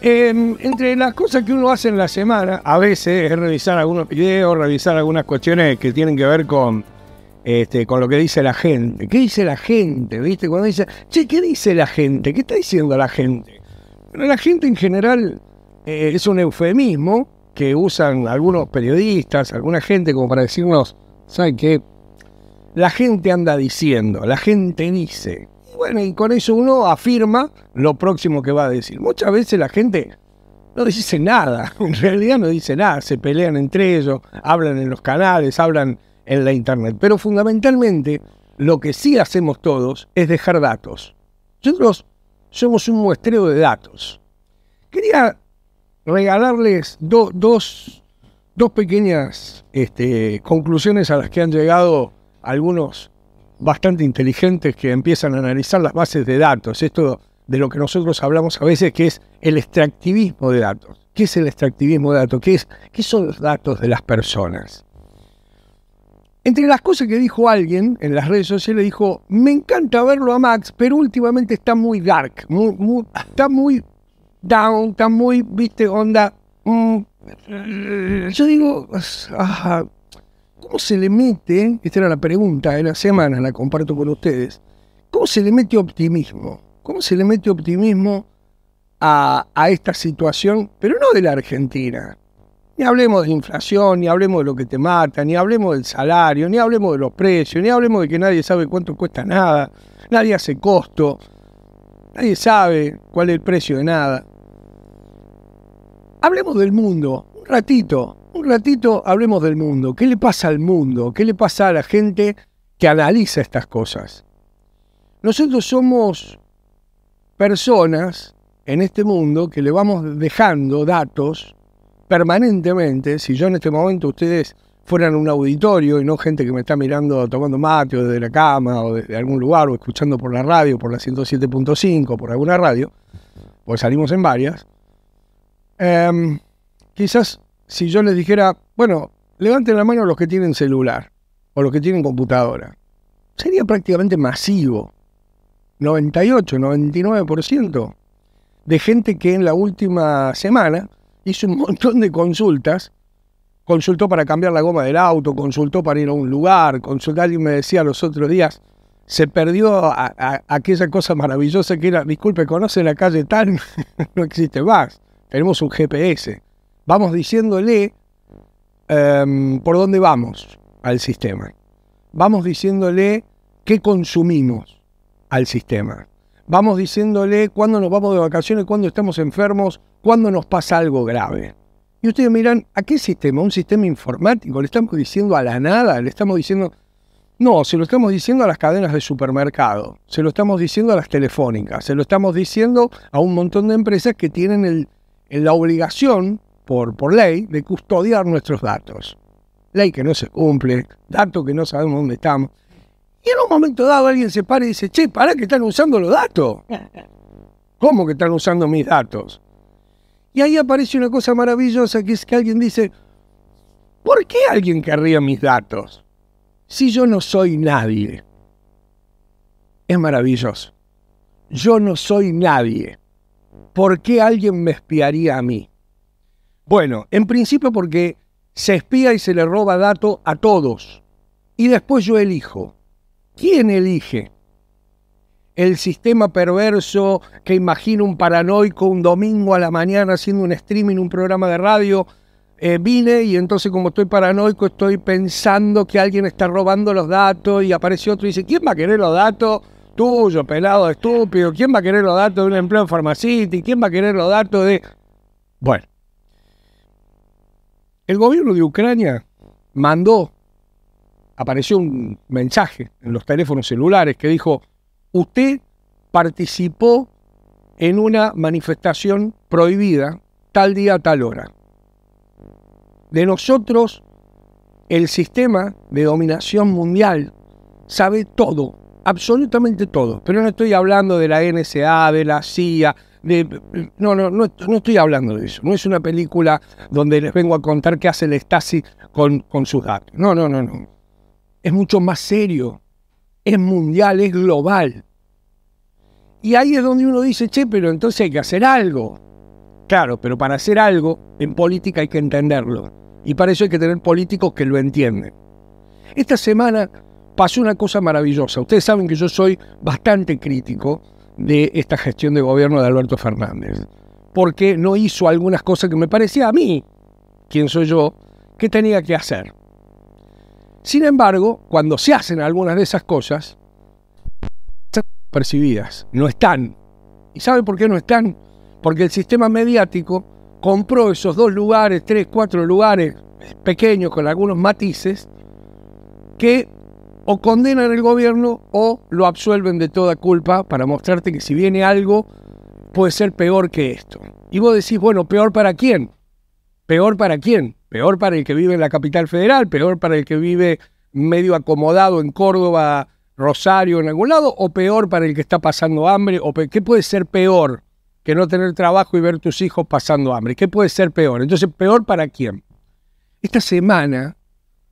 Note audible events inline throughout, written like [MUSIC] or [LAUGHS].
Em, entre las cosas que uno hace en la semana, a veces es revisar algunos videos, revisar algunas cuestiones que tienen que ver con, este, con lo que dice la gente. ¿Qué dice la gente? ¿Viste? Cuando dice, che, ¿qué dice la gente? ¿Qué está diciendo la gente? Pero la gente en general eh, es un eufemismo que usan algunos periodistas, alguna gente, como para decirnos, ¿saben qué? La gente anda diciendo, la gente dice bueno, y con eso uno afirma lo próximo que va a decir. Muchas veces la gente no dice nada, [LAUGHS] en realidad no dice nada, se pelean entre ellos, hablan en los canales, hablan en la internet, pero fundamentalmente lo que sí hacemos todos es dejar datos. Nosotros somos un muestreo de datos. Quería regalarles dos, pequeñas este, conclusiones a las que han llegado algunos bastante inteligentes que empiezan a analizar las bases de datos. Esto de lo que nosotros hablamos a veces, que es el extractivismo de datos. ¿Qué es el extractivismo de datos? ¿Qué, es, qué son los datos de las personas? Entre las cosas que dijo alguien en las redes sociales, dijo, me encanta verlo a Max, pero últimamente está muy dark, está muy down, está muy, viste, onda... Mm, yo digo, ah, ¿Cómo se le mete, esta era la pregunta de la semana, la comparto con ustedes, ¿cómo se le mete optimismo? ¿Cómo se le mete optimismo a, a esta situación, pero no de la Argentina? Ni hablemos de inflación, ni hablemos de lo que te mata, ni hablemos del salario, ni hablemos de los precios, ni hablemos de que nadie sabe cuánto cuesta nada, nadie hace costo, nadie sabe cuál es el precio de nada. Hablemos del mundo, un ratito, un ratito hablemos del mundo. ¿Qué le pasa al mundo? ¿Qué le pasa a la gente que analiza estas cosas? Nosotros somos personas en este mundo que le vamos dejando datos permanentemente. Si yo en este momento ustedes fueran un auditorio y no gente que me está mirando tomando mate o desde la cama o de algún lugar o escuchando por la radio, por la 107.5, por alguna radio, pues salimos en varias, em, quizás si yo les dijera, bueno, levanten la mano los que tienen celular o los que tienen computadora. Sería prácticamente masivo. 98, 99% de gente que en la última semana hizo un montón de consultas. Consultó para cambiar la goma del auto, consultó para ir a un lugar, consultó, alguien me decía los otros días, se perdió a, aquella cosa maravillosa que era, disculpe, conoce la calle tal, [LAUGHS] no existe más, tenemos un GPS. Vamos diciéndole em, por dónde vamos al sistema. Vamos diciéndole qué consumimos al sistema. Vamos diciéndole cuándo nos vamos de vacaciones, cuándo estamos enfermos, cuándo nos pasa algo grave. Y ustedes miran, ¿a qué sistema? ¿Un sistema informático? ¿Le estamos diciendo a la nada? ¿Le estamos diciendo... No, se lo estamos diciendo a las cadenas de supermercado, se lo estamos diciendo a las telefónicas, se lo estamos diciendo a un montón de empresas que tienen la obligación por, ley de custodiar nuestros datos. Ley que no se cumple, datos que no sabemos dónde estamos. Y en un momento dado alguien se para y dice, che, ¿para que están usando los datos. ¿Cómo que están usando mis datos? Y ahí aparece una cosa maravillosa que es que alguien dice, ¿por qué alguien querría mis datos si yo no soy nadie? Es maravilloso. Yo no soy nadie. ¿Por qué alguien me espiaría a mí? Bueno, en principio porque se espía y se le roba dato a todos. Y después yo elijo. ¿Quién elige? El sistema perverso que imagina un paranoico un domingo a la mañana haciendo un streaming, un programa de radio, eh, vine y entonces como estoy paranoico estoy pensando que alguien está robando los datos y aparece otro y dice, ¿quién va a querer los datos? Tuyo, pelado estúpido, ¿quién va a querer los datos de un empleo en y ¿Quién va a querer los datos de...? Bueno, el gobierno de Ucrania mandó, apareció un mensaje en los teléfonos celulares que dijo, usted participó en una manifestación prohibida tal día, tal hora. De nosotros, el sistema de dominación mundial sabe todo absolutamente todo. Pero no estoy hablando de la NSA, de la CIA, de... No, no, no, estoy hablando de eso. No es una película donde les vengo a contar qué hace el Stasi con, con sus datos. No, no, no, no. Es mucho más serio. Es mundial, es global. Y ahí es donde uno dice, che, pero entonces hay que hacer algo. Claro, pero para hacer algo en política hay que entenderlo. Y para eso hay que tener políticos que lo entienden. Esta semana pasó una cosa maravillosa. Ustedes saben que yo soy bastante crítico de esta gestión de gobierno de Alberto Fernández, porque no hizo algunas cosas que me parecía a mí, quien soy yo, que tenía que hacer. Sin embargo, cuando se hacen algunas de esas cosas, percibidas, no están. ¿Y saben por qué no están? Porque el sistema mediático compró esos dos lugares, tres, cuatro lugares pequeños con algunos matices, que o condenan al gobierno o lo absuelven de toda culpa para mostrarte que si viene algo puede ser peor que esto. Y vos decís, bueno, peor para quién? Peor para quién? Peor para el que vive en la capital federal, peor para el que vive medio acomodado en Córdoba, Rosario, en algún lado, o peor para el que está pasando hambre, o qué puede ser peor que no tener trabajo y ver tus hijos pasando hambre. ¿Qué puede ser peor? Entonces, ¿peor para quién? Esta semana,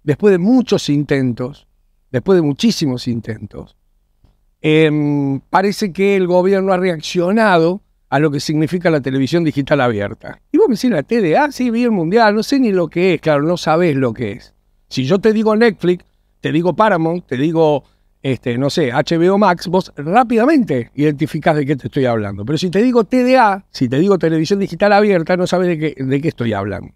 después de muchos intentos, después de muchísimos intentos. Em, parece que el gobierno ha reaccionado a lo que significa la televisión digital abierta. Y vos me decís la TDA, sí, vi el mundial, no sé ni lo que es, claro, no sabés lo que es. Si yo te digo Netflix, te digo Paramount, te digo, este, no sé, HBO Max, vos rápidamente identificás de qué te estoy hablando. Pero si te digo TDA, si te digo televisión digital abierta, no sabes de qué, de qué estoy hablando.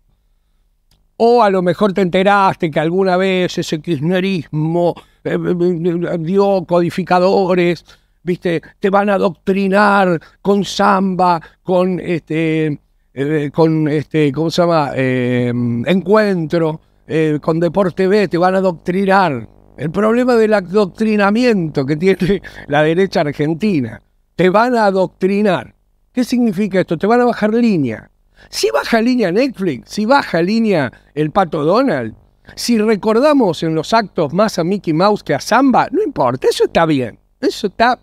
O a lo mejor te enteraste que alguna vez ese kirchnerismo eh, eh, dio codificadores, ¿viste? Te van a adoctrinar con samba, con este, eh, con este, ¿cómo se llama? encuentro, con Deporte B, te van a adoctrinar. El problema del adoctrinamiento que tiene la derecha argentina. Te van a adoctrinar. ¿Qué significa esto? Te van a bajar línea. Si baja línea Netflix, si baja línea el pato Donald, si recordamos en los actos más a Mickey Mouse que a Samba, no importa, eso está bien, eso está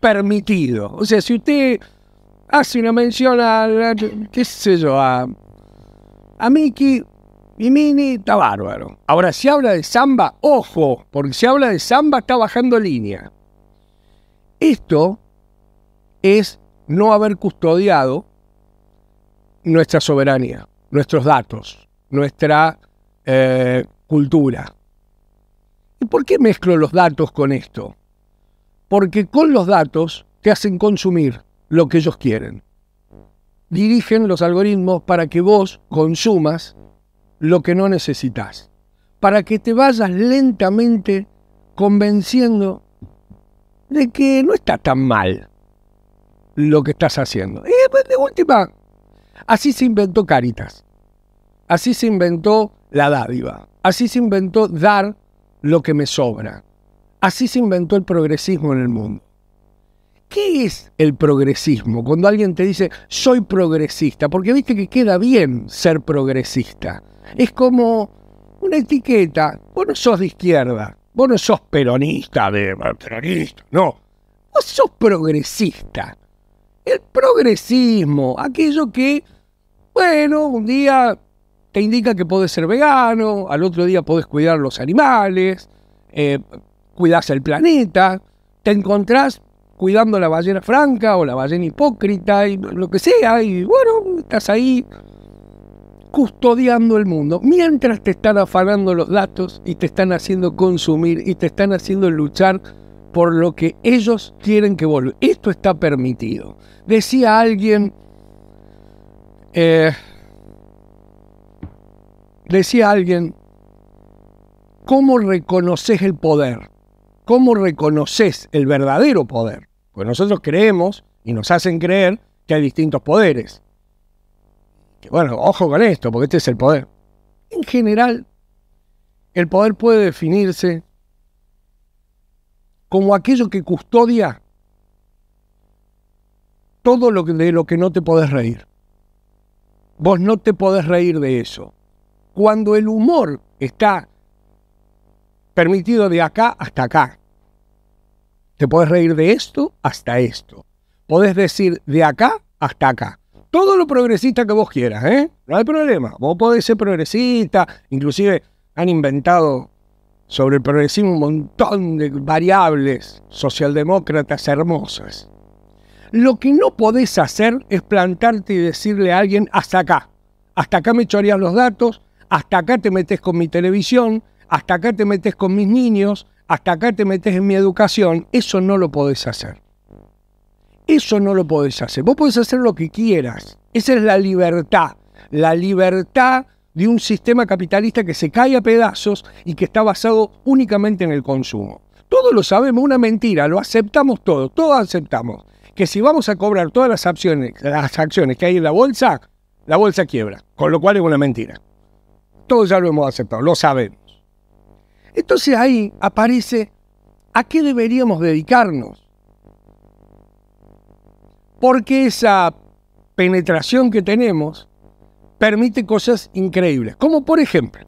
permitido. O sea, si usted hace una mención a, qué sé yo, a, a Mickey y Mini, está bárbaro. Ahora, si habla de Samba, ojo, porque si habla de Samba está bajando línea. Esto es no haber custodiado nuestra soberanía, nuestros datos, nuestra eh, cultura. ¿Y por qué mezclo los datos con esto? Porque con los datos te hacen consumir lo que ellos quieren. Dirigen los algoritmos para que vos consumas lo que no necesitas, para que te vayas lentamente convenciendo de que no está tan mal lo que estás haciendo. Y de última, Así se inventó Caritas. Así se inventó la dádiva. Así se inventó dar lo que me sobra. Así se inventó el progresismo en el mundo. ¿Qué es el progresismo? Cuando alguien te dice, soy progresista, porque viste que queda bien ser progresista. Es como una etiqueta. Vos no sos de izquierda, vos no sos peronista, de peronista, no. Vos sos progresista. El progresismo, aquello que bueno, un día te indica que podés ser vegano, al otro día podés cuidar los animales, eh, cuidás el planeta, te encontrás cuidando la ballena franca o la ballena hipócrita y lo que sea, y bueno, estás ahí custodiando el mundo, mientras te están afanando los datos y te están haciendo consumir y te están haciendo luchar por lo que ellos quieren que vuelva. Esto está permitido. Decía alguien eh, decía alguien, ¿cómo reconoces el poder? ¿Cómo reconoces el verdadero poder? Pues nosotros creemos y nos hacen creer que hay distintos poderes. bueno, ojo con esto, porque este es el poder. En general, el poder puede definirse como aquello que custodia todo lo que, de lo que no te podés reír vos no te podés reír de eso. Cuando el humor está permitido de acá hasta acá, te podés reír de esto hasta esto. Podés decir de acá hasta acá. Todo lo progresista que vos quieras, ¿eh? No hay problema. Vos podés ser progresista. Inclusive han inventado sobre el progresismo un montón de variables socialdemócratas hermosas. Lo que no podés hacer es plantarte y decirle a alguien, hasta acá, hasta acá me choreas los datos, hasta acá te metes con mi televisión, hasta acá te metes con mis niños, hasta acá te metes en mi educación. Eso no lo podés hacer. Eso no lo podés hacer. Vos podés hacer lo que quieras. Esa es la libertad. La libertad de un sistema capitalista que se cae a pedazos y que está basado únicamente en el consumo. Todos lo sabemos, una mentira, lo aceptamos todos, todos aceptamos que si vamos a cobrar todas las acciones, las acciones que hay en la bolsa, la bolsa quiebra, con lo cual es una mentira. Todos ya lo hemos aceptado, lo sabemos. Entonces ahí aparece a qué deberíamos dedicarnos. Porque esa penetración que tenemos permite cosas increíbles, como por ejemplo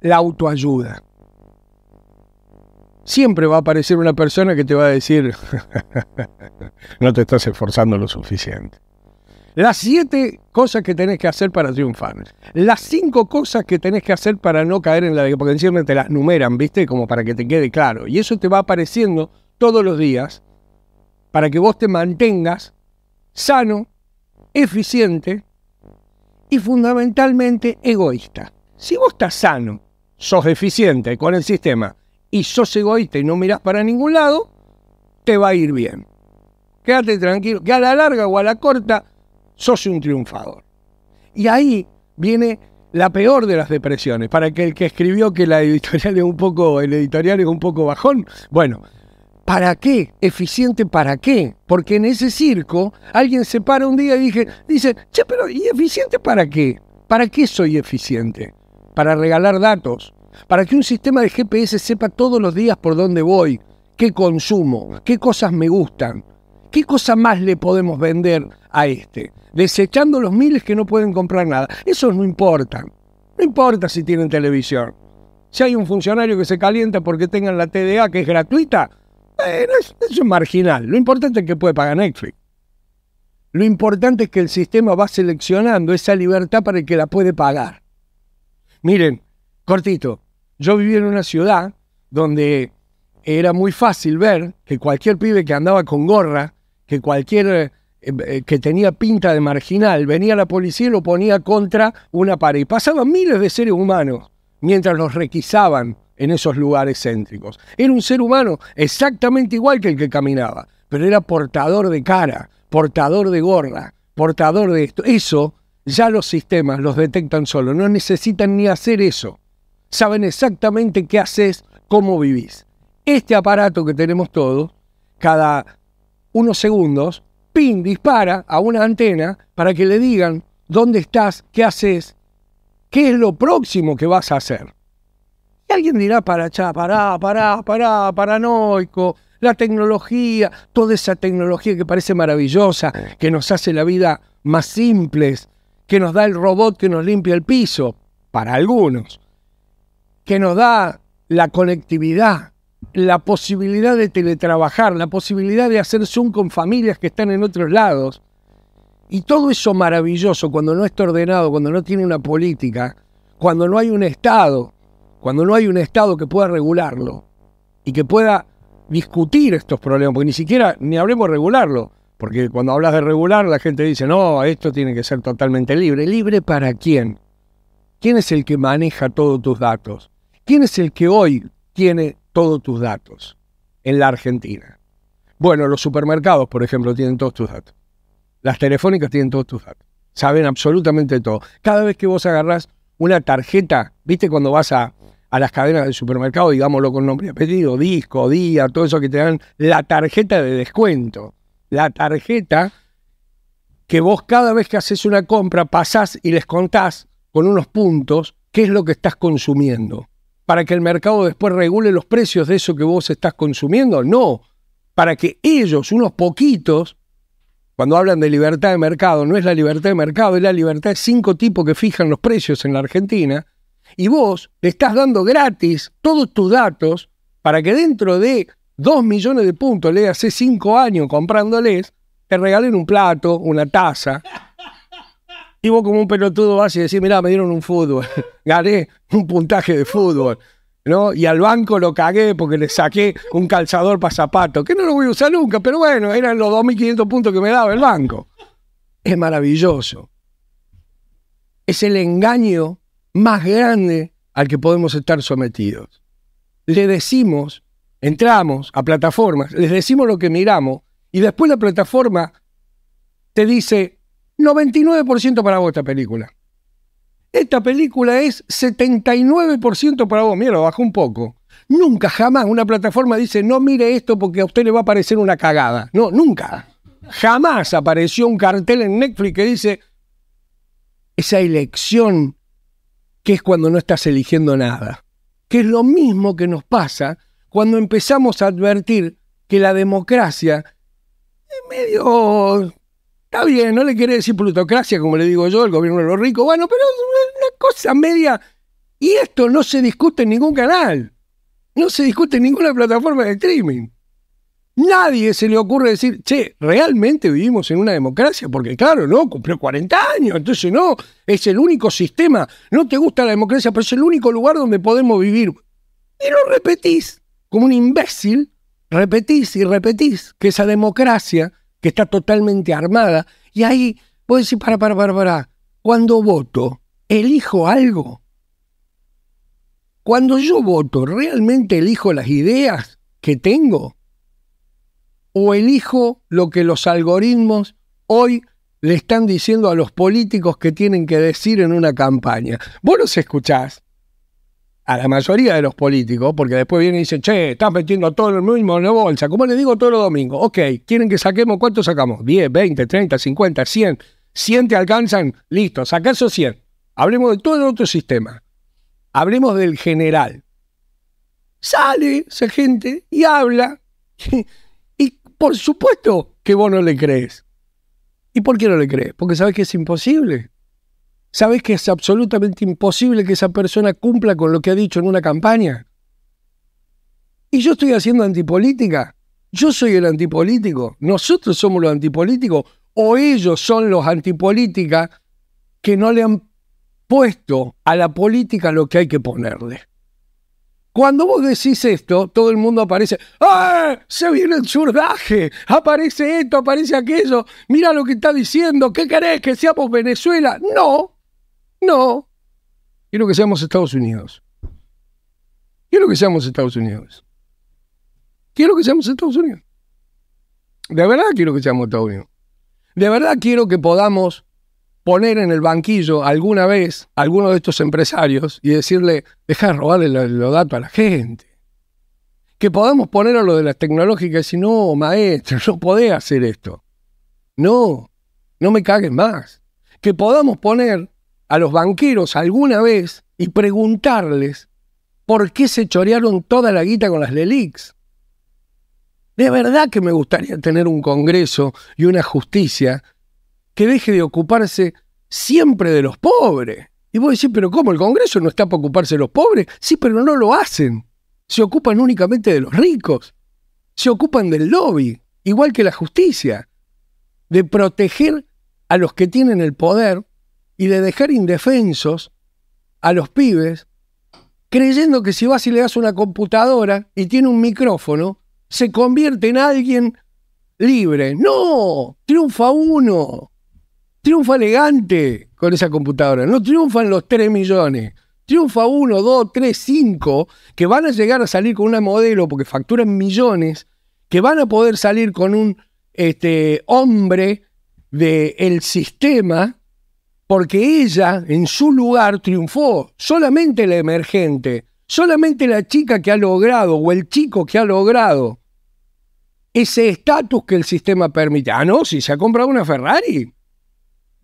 la autoayuda siempre va a aparecer una persona que te va a decir, [LAUGHS] no te estás esforzando lo suficiente. Las siete cosas que tenés que hacer para triunfar. Las cinco cosas que tenés que hacer para no caer en la de... Porque te las numeran, ¿viste? Como para que te quede claro. Y eso te va apareciendo todos los días para que vos te mantengas sano, eficiente y fundamentalmente egoísta. Si vos estás sano, sos eficiente con el sistema, y sos egoísta y no mirás para ningún lado, te va a ir bien. Quédate tranquilo, que a la larga o a la corta sos un triunfador. Y ahí viene la peor de las depresiones. Para que el que escribió que la editorial es un poco, el editorial es un poco bajón, bueno, ¿para qué? ¿Eficiente para qué? Porque en ese circo alguien se para un día y dije, dice, che, pero ¿y eficiente para qué? ¿Para qué soy eficiente? Para regalar datos, para que un sistema de GPS sepa todos los días por dónde voy, qué consumo, qué cosas me gustan, qué cosa más le podemos vender a este, desechando los miles que no pueden comprar nada. Eso no importa, no importa si tienen televisión. Si hay un funcionario que se calienta porque tengan la TDA que es gratuita, eso es marginal. Lo importante es que puede pagar Netflix. Lo importante es que el sistema va seleccionando esa libertad para el que la puede pagar. Miren, cortito, yo vivía en una ciudad donde era muy fácil ver que cualquier pibe que andaba con gorra, que cualquier eh, eh, que tenía pinta de marginal, venía la policía y lo ponía contra una pared. Pasaban miles de seres humanos mientras los requisaban en esos lugares céntricos. Era un ser humano exactamente igual que el que caminaba, pero era portador de cara, portador de gorra, portador de esto. Eso ya los sistemas los detectan solo, no necesitan ni hacer eso saben exactamente qué haces, cómo vivís. Este aparato que tenemos todos, cada unos segundos, pin dispara a una antena para que le digan dónde estás, qué haces, qué es lo próximo que vas a hacer. Y alguien dirá, para allá, para, para, para, paranoico, la tecnología, toda esa tecnología que parece maravillosa, que nos hace la vida más simples, que nos da el robot que nos limpia el piso, para algunos que nos da la conectividad, la posibilidad de teletrabajar, la posibilidad de hacer Zoom con familias que están en otros lados. Y todo eso maravilloso cuando no está ordenado, cuando no tiene una política, cuando no hay un Estado, cuando no hay un Estado que pueda regularlo y que pueda discutir estos problemas, porque ni siquiera, ni hablemos de regularlo, porque cuando hablas de regular la gente dice, no, esto tiene que ser totalmente libre. ¿Libre para quién? ¿Quién es el que maneja todos tus datos? ¿Quién es el que hoy tiene todos tus datos en la Argentina? Bueno, los supermercados, por ejemplo, tienen todos tus datos. Las telefónicas tienen todos tus datos. Saben absolutamente todo. Cada vez que vos agarrás una tarjeta, viste cuando vas a, las cadenas del supermercado, digámoslo con nombre y apellido, disco, día, todo eso que te dan, la tarjeta de descuento. La tarjeta que vos cada vez que haces una compra pasás y les contás con unos puntos qué es lo que estás consumiendo para que el mercado después regule los precios de eso que vos estás consumiendo, no, para que ellos, unos poquitos, cuando hablan de libertad de mercado, no es la libertad de mercado, es la libertad de cinco tipos que fijan los precios en la Argentina, y vos le estás dando gratis todos tus datos para que dentro de dos millones de puntos, le hace cinco años comprándoles, te regalen un plato, una taza, y vos como un pelotudo vas y decís, mirá, me dieron un fútbol, [LAUGHS] gané un puntaje de fútbol, ¿no? Y al banco lo cagué porque le saqué un calzador para zapatos, que no lo voy a usar nunca, pero bueno, eran los 2.500 puntos que me daba el banco. Es maravilloso. Es el engaño más grande al que podemos estar sometidos. Le decimos, entramos a plataformas, les decimos lo que miramos y después la plataforma te dice, 99% para vos esta película. Esta película es 79% para vos. Mira, bajó un poco. Nunca, jamás una plataforma dice, no mire esto porque a usted le va a parecer una cagada. No, nunca. Jamás apareció un cartel en Netflix que dice, esa elección que es cuando no estás eligiendo nada. Que es lo mismo que nos pasa cuando empezamos a advertir que la democracia es medio Está bien, no le quiere decir plutocracia, como le digo yo, el gobierno de los ricos. Bueno, pero es una cosa media. Y esto no se discute en ningún canal. No se discute en ninguna plataforma de streaming. Nadie se le ocurre decir, che, ¿realmente vivimos en una democracia? Porque claro, no, cumplió 40 años, entonces no, es el único sistema. No te gusta la democracia, pero es el único lugar donde podemos vivir. Y lo repetís, como un imbécil, repetís y repetís que esa democracia que está totalmente armada. Y ahí vos decir para, para, para, para, cuando voto, elijo algo. Cuando yo voto, ¿realmente elijo las ideas que tengo? ¿O elijo lo que los algoritmos hoy le están diciendo a los políticos que tienen que decir en una campaña? Vos los escuchás a la mayoría de los políticos, porque después vienen y dicen, che, estás metiendo todo el mismo en la bolsa, como le digo todos los domingos, ok, quieren que saquemos, ¿cuánto sacamos? 10, 20, 30, 50, 100, 100 te alcanzan, listo, saca esos 100. Hablemos de todo el otro sistema, hablemos del general. Sale esa gente y habla, [LAUGHS] y por supuesto que vos no le crees. ¿Y por qué no le crees? Porque sabes que es imposible. ¿Sabes que es absolutamente imposible que esa persona cumpla con lo que ha dicho en una campaña? Y yo estoy haciendo antipolítica. Yo soy el antipolítico. Nosotros somos los antipolíticos. O ellos son los antipolítica que no le han puesto a la política lo que hay que ponerle. Cuando vos decís esto, todo el mundo aparece, ¡ah! Se viene el surdaje, aparece esto, aparece aquello, mira lo que está diciendo, ¿qué querés que seamos Venezuela? No, no. Quiero que seamos Estados Unidos. Quiero que seamos Estados Unidos. Quiero que seamos Estados Unidos. De verdad quiero que seamos Estados Unidos. De verdad quiero que podamos poner en el banquillo alguna vez a alguno de estos empresarios y decirle, deja de robarle los datos a la gente. Que podamos poner a lo de las tecnológicas y decir, no, maestro, no podés hacer esto. No, no me caguen más. Que podamos poner a los banqueros alguna vez y preguntarles por qué se chorearon toda la guita con las Lelix. De verdad que me gustaría tener un Congreso y una justicia que deje de ocuparse siempre de los pobres. Y vos decir pero ¿cómo? ¿El Congreso no está para ocuparse de los pobres? Sí, pero no lo hacen. Se ocupan únicamente de los ricos. Se ocupan del lobby, igual que la justicia, de proteger a los que tienen el poder y de dejar indefensos a los pibes creyendo que si vas y le das una computadora y tiene un micrófono, se convierte en alguien libre. No, triunfa uno, triunfa elegante con esa computadora, no triunfan los 3 millones, triunfa uno, dos, tres, cinco, que van a llegar a salir con una modelo porque facturan millones, que van a poder salir con un este, hombre del sistema porque ella en su lugar triunfó, solamente la emergente, solamente la chica que ha logrado o el chico que ha logrado ese estatus que el sistema permite. Ah, no, si se ha comprado una Ferrari.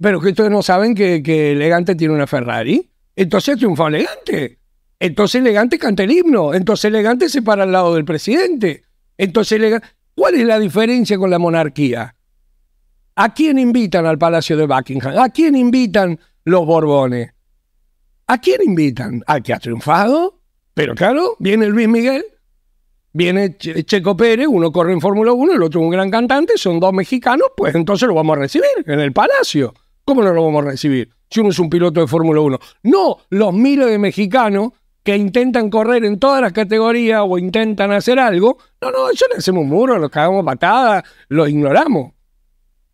Pero que ustedes no saben que, Elegante tiene una Ferrari. Entonces triunfó Elegante. Entonces Elegante canta el himno. Entonces Elegante se para al lado del presidente. Entonces ¿Cuál es la diferencia con la monarquía? ¿A quién invitan al Palacio de Buckingham? ¿A quién invitan los Borbones? ¿A quién invitan? Al que ha triunfado, pero claro, viene Luis Miguel, viene Checo Pérez, uno corre en Fórmula 1, el otro un gran cantante, son dos mexicanos, pues entonces lo vamos a recibir en el Palacio. ¿Cómo no lo vamos a recibir si uno es un piloto de Fórmula 1? No, los miles de mexicanos que intentan correr en todas las categorías o intentan hacer algo, no, no, ellos le hacemos un muro, los cagamos patadas, los ignoramos.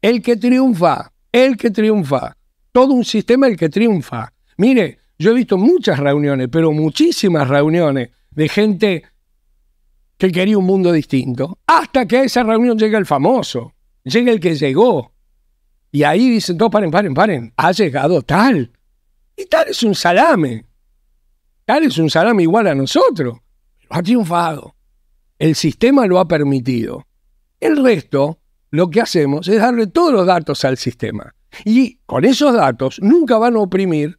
El que triunfa, el que triunfa. Todo un sistema el que triunfa. Mire, yo he visto muchas reuniones, pero muchísimas reuniones de gente que quería un mundo distinto. Hasta que a esa reunión llega el famoso, llega el que llegó. Y ahí dicen, no, paren, paren, paren, ha llegado tal. Y tal es un salame. Tal es un salame igual a nosotros. ha triunfado. El sistema lo ha permitido. El resto lo que hacemos es darle todos los datos al sistema. Y con esos datos nunca van a oprimir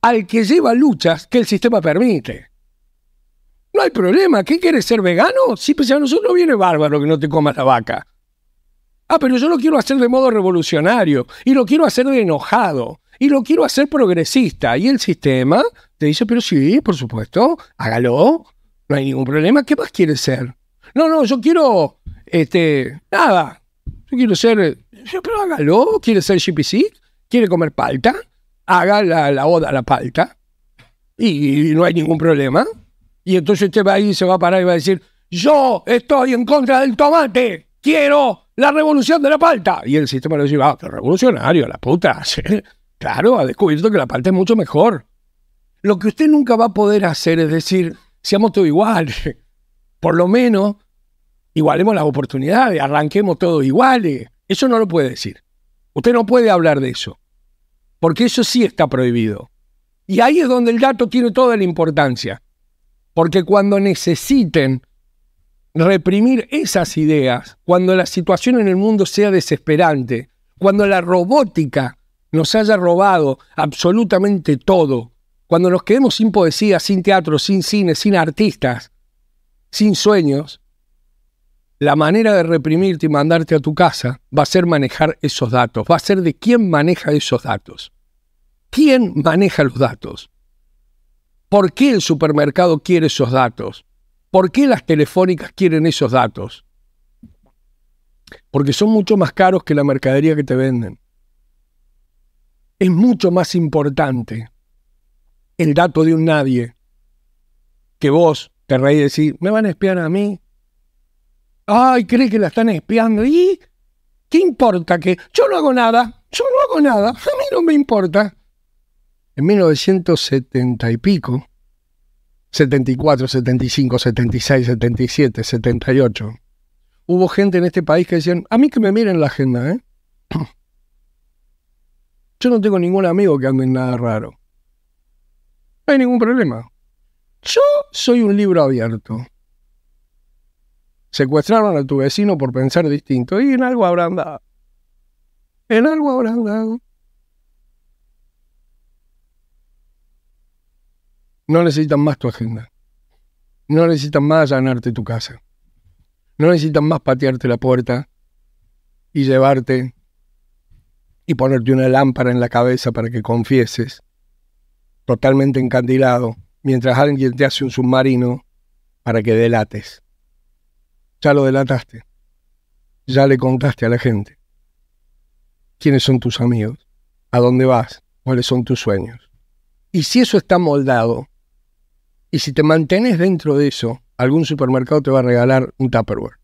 al que lleva luchas que el sistema permite. No hay problema. ¿Qué quieres ser vegano? Sí, pues a nosotros viene bárbaro que no te comas la vaca. Ah, pero yo lo quiero hacer de modo revolucionario y lo quiero hacer de enojado y lo quiero hacer progresista. Y el sistema te dice, pero sí, por supuesto, hágalo, no hay ningún problema. ¿Qué más quieres ser? No, no, yo quiero este, nada, yo quiero ser, yo, pero hágalo, quiere ser GPC, quiere comer palta, haga la, la oda a la palta y, no hay ningún problema. Y entonces usted va ahí, se va a parar y va a decir, yo estoy en contra del tomate, quiero la revolución de la palta. Y el sistema le dice, ah, qué revolucionario, la puta. [LAUGHS] claro, ha descubierto que la palta es mucho mejor. Lo que usted nunca va a poder hacer es decir, seamos todos igual [LAUGHS] Por lo menos igualemos las oportunidades, arranquemos todos iguales. Eso no lo puede decir. Usted no puede hablar de eso, porque eso sí está prohibido. Y ahí es donde el dato tiene toda la importancia, porque cuando necesiten reprimir esas ideas, cuando la situación en el mundo sea desesperante, cuando la robótica nos haya robado absolutamente todo, cuando nos quedemos sin poesía, sin teatro, sin cine, sin artistas, sin sueños, la manera de reprimirte y mandarte a tu casa va a ser manejar esos datos, va a ser de quién maneja esos datos. ¿Quién maneja los datos? ¿Por qué el supermercado quiere esos datos? ¿Por qué las telefónicas quieren esos datos? Porque son mucho más caros que la mercadería que te venden. Es mucho más importante el dato de un nadie que vos te reí y decís, me van a espiar a mí, Ay, cree que la están espiando. ¿Y qué importa que yo no hago nada? Yo no hago nada. A mí no me importa. En 1970 y pico, 74, 75, 76, 77, 78, hubo gente en este país que decían, a mí que me miren la agenda, ¿eh? [CLEARS THROAT] Yo no tengo ningún amigo que ande en nada raro. No hay ningún problema. Yo soy un libro abierto. Secuestraron a tu vecino por pensar distinto. Y en algo habrán dado. En algo habrán dado. No necesitan más tu agenda. No necesitan más allanarte tu casa. No necesitan más patearte la puerta y llevarte y ponerte una lámpara en la cabeza para que confieses, totalmente encandilado, mientras alguien te hace un submarino para que delates ya lo delataste, ya le contaste a la gente quiénes son tus amigos, a dónde vas, cuáles son tus sueños. Y si eso está moldado, y si te mantienes dentro de eso, algún supermercado te va a regalar un Tupperware.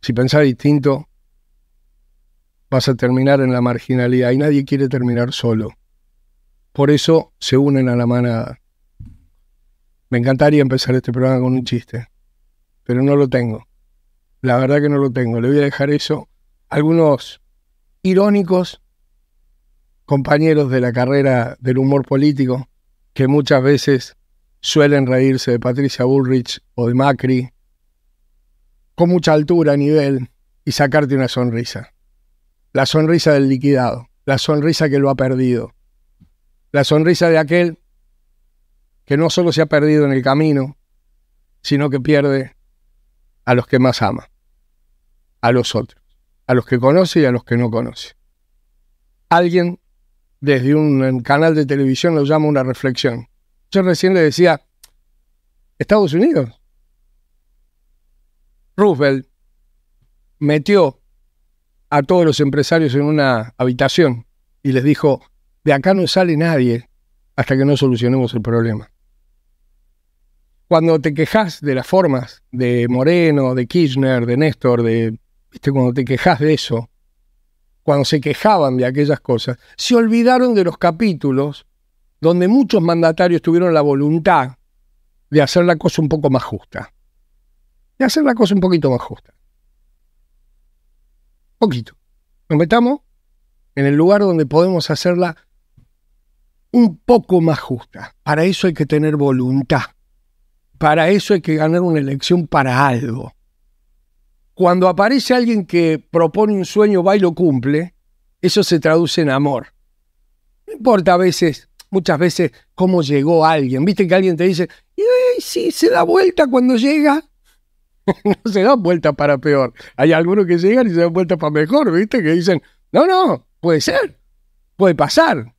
Si pensás distinto, vas a terminar en la marginalidad y nadie quiere terminar solo. Por eso se unen a la manada. Me encantaría empezar este programa con un chiste pero no lo tengo. La verdad que no lo tengo. Le voy a dejar eso algunos irónicos compañeros de la carrera del humor político que muchas veces suelen reírse de Patricia Bullrich o de Macri con mucha altura, nivel y sacarte una sonrisa. La sonrisa del liquidado, la sonrisa que lo ha perdido, la sonrisa de aquel que no solo se ha perdido en el camino, sino que pierde a los que más ama, a los otros, a los que conoce y a los que no conoce. Alguien desde un canal de televisión lo llama una reflexión. Yo recién le decía, Estados Unidos, Roosevelt metió a todos los empresarios en una habitación y les dijo, de acá no sale nadie hasta que no solucionemos el problema cuando te quejas de las formas de Moreno, de Kirchner, de Néstor, de, ¿viste? cuando te quejas de eso, cuando se quejaban de aquellas cosas, se olvidaron de los capítulos donde muchos mandatarios tuvieron la voluntad de hacer la cosa un poco más justa. De hacer la cosa un poquito más justa. Poquito. Nos metamos en el lugar donde podemos hacerla un poco más justa. Para eso hay que tener voluntad para eso hay que ganar una elección para algo. Cuando aparece alguien que propone un sueño, va y lo cumple, eso se traduce en amor. No importa a veces, muchas veces, cómo llegó alguien. Viste que alguien te dice, sí, se da vuelta cuando llega. [LAUGHS] no se da vuelta para peor. Hay algunos que llegan y se dan vuelta para mejor, viste, que dicen, no, no, puede ser, puede pasar.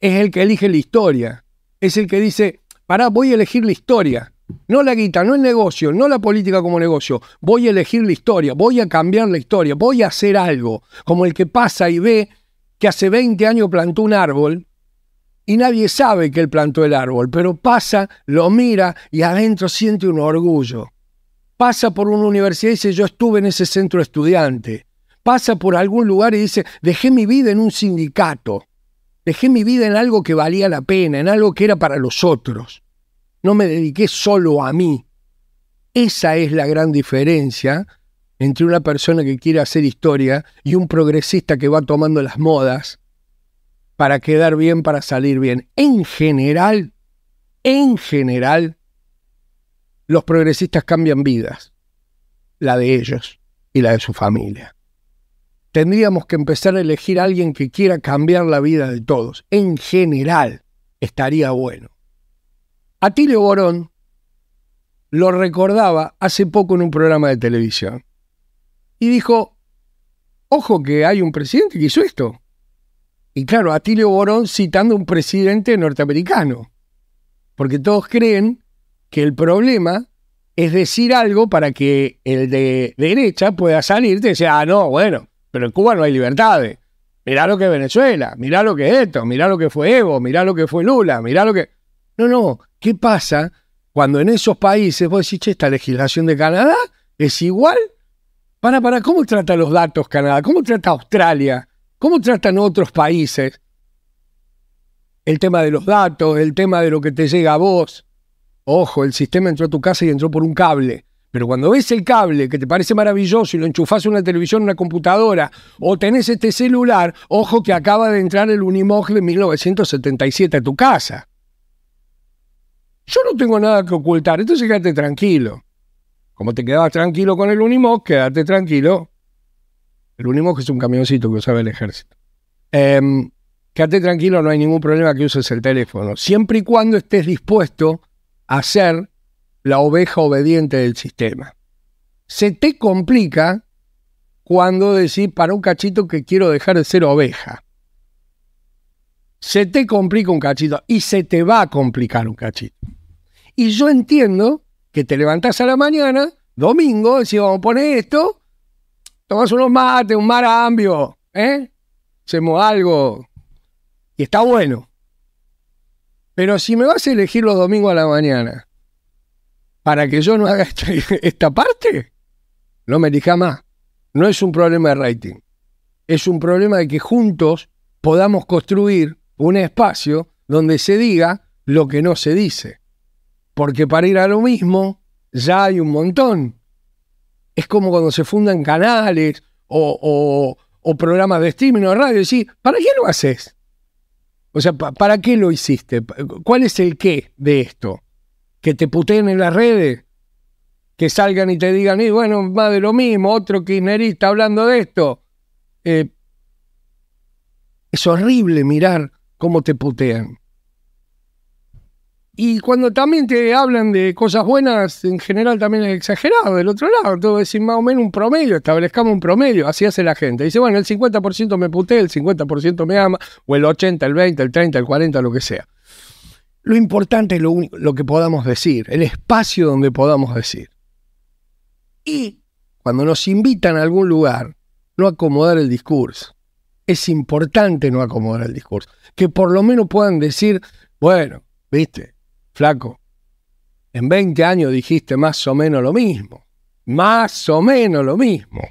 Es el que elige la historia. Es el que dice, pará, voy a elegir la historia. No la guita, no el negocio, no la política como negocio. Voy a elegir la historia, voy a cambiar la historia, voy a hacer algo. Como el que pasa y ve que hace 20 años plantó un árbol y nadie sabe que él plantó el árbol, pero pasa, lo mira y adentro siente un orgullo. Pasa por una universidad y dice, yo estuve en ese centro estudiante. Pasa por algún lugar y dice, dejé mi vida en un sindicato. Dejé mi vida en algo que valía la pena, en algo que era para los otros no me dediqué solo a mí. Esa es la gran diferencia entre una persona que quiere hacer historia y un progresista que va tomando las modas para quedar bien, para salir bien. En general, en general, los progresistas cambian vidas, la de ellos y la de su familia. Tendríamos que empezar a elegir a alguien que quiera cambiar la vida de todos. En general, estaría bueno. Atilio Borón lo recordaba hace poco en un programa de televisión y dijo, ojo que hay un presidente que hizo esto. Y claro, Atilio Borón citando un presidente norteamericano, porque todos creen que el problema es decir algo para que el de derecha pueda salir y decir, ah, no, bueno, pero en Cuba no hay libertades. Mirá lo que es Venezuela, mirá lo que es esto, mirá lo que fue Evo, mirá lo que fue Lula, mirá lo que... No, no, ¿Qué pasa cuando en esos países vos decís, che, esta legislación de Canadá es igual? Para, para, ¿cómo trata los datos Canadá? ¿Cómo trata Australia? ¿Cómo tratan otros países? El tema de los datos, el tema de lo que te llega a vos. Ojo, el sistema entró a tu casa y entró por un cable. Pero cuando ves el cable que te parece maravilloso y lo enchufás a una televisión, una computadora, o tenés este celular, ojo que acaba de entrar el Unimog de 1977 a tu casa. Yo no tengo nada que ocultar, entonces quédate tranquilo. Como te quedabas tranquilo con el Unimog, quédate tranquilo. El Unimog es un camioncito que usaba el ejército. Em, quédate tranquilo, no hay ningún problema que uses el teléfono. Siempre y cuando estés dispuesto a ser la oveja obediente del sistema. Se te complica cuando decís para un cachito que quiero dejar de ser oveja. Se te complica un cachito y se te va a complicar un cachito. Y yo entiendo que te levantás a la mañana, domingo, si vamos a poner esto, tomás unos mates, un marambio, ¿eh? Hacemos algo. Y está bueno. Pero si me vas a elegir los domingos a la mañana, para que yo no haga esta, [LAUGHS] esta parte, no me elija más. No es un problema de rating. Es un problema de que juntos podamos construir un espacio donde se diga lo que no se dice. Porque para ir a lo mismo ya hay un montón. Es como cuando se fundan canales o, programas de streaming o radio. Y decís, ¿para qué lo haces? O sea, ¿para qué lo hiciste? ¿Cuál es el qué de esto? ¿Que te puteen en las redes? ¿Que salgan y te digan, bueno, más de lo mismo, otro kirchnerista hablando de esto? Eh, es horrible mirar cómo te putean. Y cuando también te hablan de cosas buenas, en general también es exagerado del otro lado. Todo decir más o menos un promedio, establezcamos un promedio, así hace la gente. Dice, bueno, el 50% me puté, el 50% me ama, o el 80, el 20, el 30, el 40, lo que sea. Lo importante es lo, lo que podamos decir, el espacio donde podamos decir. Y cuando nos invitan a algún lugar, no acomodar el discurso. Es importante no acomodar el discurso. Que por lo menos puedan decir, bueno, viste, Flaco, en 20 años dijiste más o menos lo mismo. Más o menos lo mismo.